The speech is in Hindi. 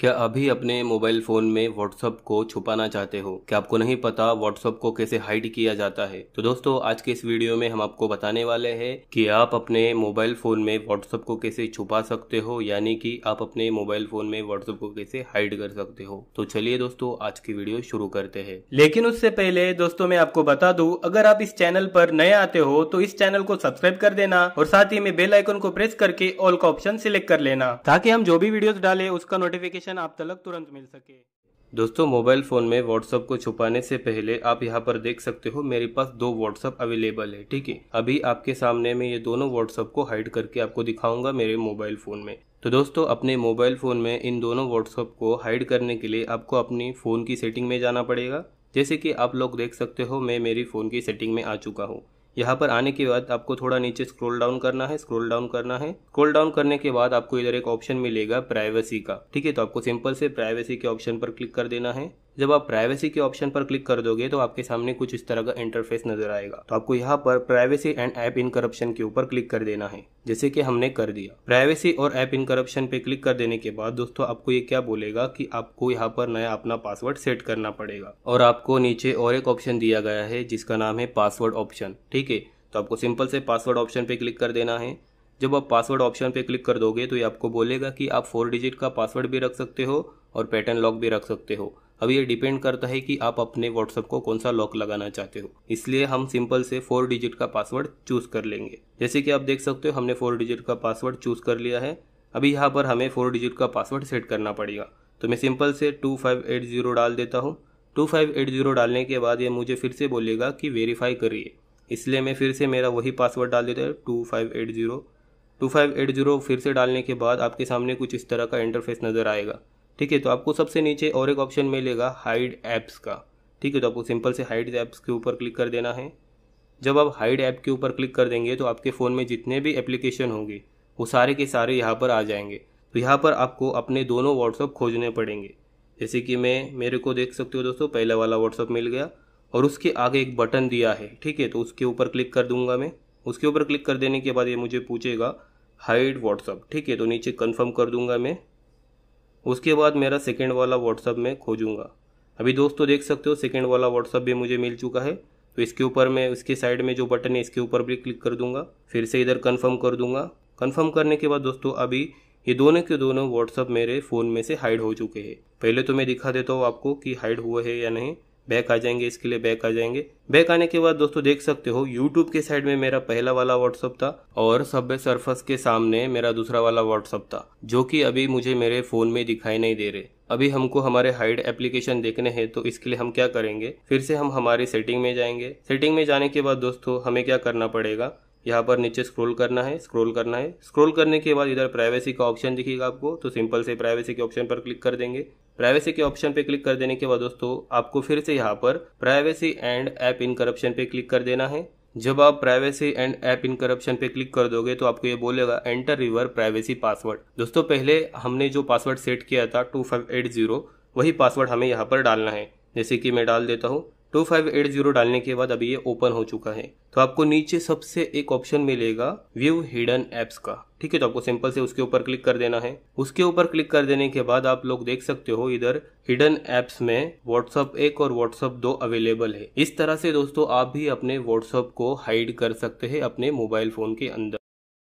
क्या अभी अपने मोबाइल फोन में व्हाट्सअप को छुपाना चाहते हो क्या आपको नहीं पता व्हाट्सअप को कैसे हाइड किया जाता है तो दोस्तों आज के इस वीडियो में हम आपको बताने वाले हैं कि आप अपने मोबाइल फोन में व्हाट्सअप को कैसे छुपा सकते हो यानी कि आप अपने मोबाइल फोन में व्हाट्सअप को कैसे हाइड कर सकते हो तो चलिए दोस्तों आज की वीडियो शुरू करते हैं लेकिन उससे पहले दोस्तों मैं आपको बता दू अगर आप इस चैनल पर नए आते हो तो इस चैनल को सब्सक्राइब कर देना और साथ ही में बेल आइकन को प्रेस करके ऑल का ऑप्शन सिलेक्ट कर लेना ताकि हम जो भी वीडियो डाले उसका नोटिफिकेशन इन्फॉर्मेशन आप तक तुरंत मिल सके दोस्तों मोबाइल फ़ोन में व्हाट्सअप को छुपाने से पहले आप यहाँ पर देख सकते हो मेरे पास दो व्हाट्सअप अवेलेबल है ठीक है अभी आपके सामने मैं ये दोनों व्हाट्सअप को हाइड करके आपको दिखाऊंगा मेरे मोबाइल फ़ोन में तो दोस्तों अपने मोबाइल फ़ोन में इन दोनों व्हाट्सअप को हाइड करने के लिए आपको अपनी फ़ोन की सेटिंग में जाना पड़ेगा जैसे कि आप लोग देख सकते हो मैं मेरी फ़ोन की सेटिंग में आ चुका हूँ यहाँ पर आने के बाद आपको थोड़ा नीचे स्क्रॉल डाउन करना है स्क्रॉल डाउन करना है स्क्रॉल डाउन करने के बाद आपको इधर एक ऑप्शन मिलेगा प्राइवेसी का ठीक है तो आपको सिंपल से प्राइवेसी के ऑप्शन पर क्लिक कर देना है जब आप प्राइवेसी के ऑप्शन पर क्लिक कर दोगे तो आपके सामने कुछ इस तरह का इंटरफेस नजर आएगा तो आपको यहाँ पर privacy and app encryption के ऊपर क्लिक कर देना है जैसे कि हमने कर दिया प्राइवेसी और ऐप इन करप्शन पे क्लिक कर देने के बाद दोस्तों आपको ये क्या बोलेगा कि आपको यहाँ पर नया अपना पासवर्ड सेट करना पड़ेगा और आपको नीचे और एक ऑप्शन दिया गया है जिसका नाम है पासवर्ड ऑप्शन ठीक है तो आपको सिंपल से पासवर्ड ऑप्शन पे क्लिक कर देना है जब आप पासवर्ड ऑप्शन पे क्लिक कर दोगे तो ये आपको बोलेगा कि आप फोर डिजिट का पासवर्ड भी रख सकते हो और पैटर्न लॉक भी रख सकते हो अब ये डिपेंड करता है कि आप अपने व्हाट्सअप को कौन सा लॉक लगाना चाहते हो इसलिए हम सिंपल से फोर डिजिट का पासवर्ड चूज कर लेंगे जैसे कि आप देख सकते हो हमने फोर डिजिट का पासवर्ड चूज कर लिया है अभी यहाँ पर हमें फोर डिजिट का पासवर्ड सेट करना पड़ेगा तो मैं सिंपल से टू फाइव एट जीरो डाल देता हूँ टू फाइव एट जीरो डालने के बाद ये मुझे फिर से बोलेगा कि वेरीफाई करिए इसलिए मैं फिर से मेरा वही पासवर्ड डाल देता हूँ two five eight zero two five eight zero फिर से डालने के बाद आपके सामने कुछ इस तरह का इंटरफेस नज़र आएगा ठीक है तो आपको सबसे नीचे और एक ऑप्शन मिलेगा हाइड ऐप्स का ठीक है तो आपको सिंपल से हाइड ऐप्स के ऊपर क्लिक कर देना है जब आप हाइड ऐप के ऊपर क्लिक कर देंगे तो आपके फ़ोन में जितने भी एप्लीकेशन होंगे वो सारे के सारे यहाँ पर आ जाएंगे तो यहाँ पर आपको अपने दोनों व्हाट्सअप खोजने पड़ेंगे जैसे कि मैं मेरे को देख सकते हो दोस्तों पहला वाला व्हाट्सअप मिल गया और उसके आगे एक बटन दिया है ठीक है तो उसके ऊपर क्लिक कर दूंगा मैं उसके ऊपर क्लिक कर देने के बाद ये मुझे पूछेगा हाइड व्हाट्सअप ठीक है तो नीचे कन्फर्म कर दूंगा मैं उसके बाद मेरा सेकेंड वाला व्हाट्सअप में खोजूंगा अभी दोस्तों देख सकते हो सेकेंड वाला व्हाट्सअप भी मुझे मिल चुका है तो इसके ऊपर मैं इसके साइड में जो बटन है इसके ऊपर भी क्लिक कर दूंगा फिर से इधर कन्फर्म कर दूंगा कन्फर्म करने के बाद दोस्तों अभी ये दोनों के दोनों व्हाट्सअप मेरे फ़ोन में से हाइड हो चुके हैं पहले तो मैं दिखा देता हूँ आपको कि हाइड हुए है या नहीं बैक आ जाएंगे इसके लिए बैक आ जाएंगे बैक आने के बाद दोस्तों देख सकते हो यूट्यूब के साइड में मेरा पहला वाला व्हाट्सअप था और सब सर्फस के सामने मेरा दूसरा वाला व्हाट्सअप था जो कि अभी मुझे मेरे फ़ोन में दिखाई नहीं दे रहे अभी हमको हमारे हाइड एप्लीकेशन देखने हैं तो इसके लिए हम क्या करेंगे फिर से हम हमारी सेटिंग में जाएंगे सेटिंग में जाने के बाद दोस्तों हमें क्या करना पड़ेगा यहाँ पर नीचे स्क्रॉल करना है स्क्रॉल करना है स्क्रॉल करने के बाद इधर प्राइवेसी का ऑप्शन दिखेगा आपको तो सिंपल से प्राइवेसी के ऑप्शन पर क्लिक कर देंगे प्राइवेसी के ऑप्शन पे क्लिक कर देने के बाद दोस्तों आपको फिर से यहाँ पर privacy and app encryption पे क्लिक कर देना है जब आप privacy and app encryption पे क्लिक कर दोगे तो आपको ये बोलेगा एंटर रिवर प्राइवेसी पासवर्ड दोस्तों पहले हमने जो पासवर्ड सेट किया था टू फाइव एट जीरो वही पासवर्ड हमें यहाँ पर डालना है जैसे कि मैं डाल देता हूँ 2580 डालने के बाद अभी ये ओपन हो चुका है तो आपको नीचे सबसे एक ऑप्शन मिलेगा व्यू हिडन एप्स का ठीक है तो आपको सिंपल से उसके ऊपर क्लिक कर देना है उसके ऊपर क्लिक कर देने के बाद आप लोग देख सकते हो इधर हिडन एप्स में व्हाट्सअप एक और व्हाट्सअप दो अवेलेबल है इस तरह से दोस्तों आप भी अपने व्हाट्सअप को हाइड कर सकते हैं अपने मोबाइल फोन के अंदर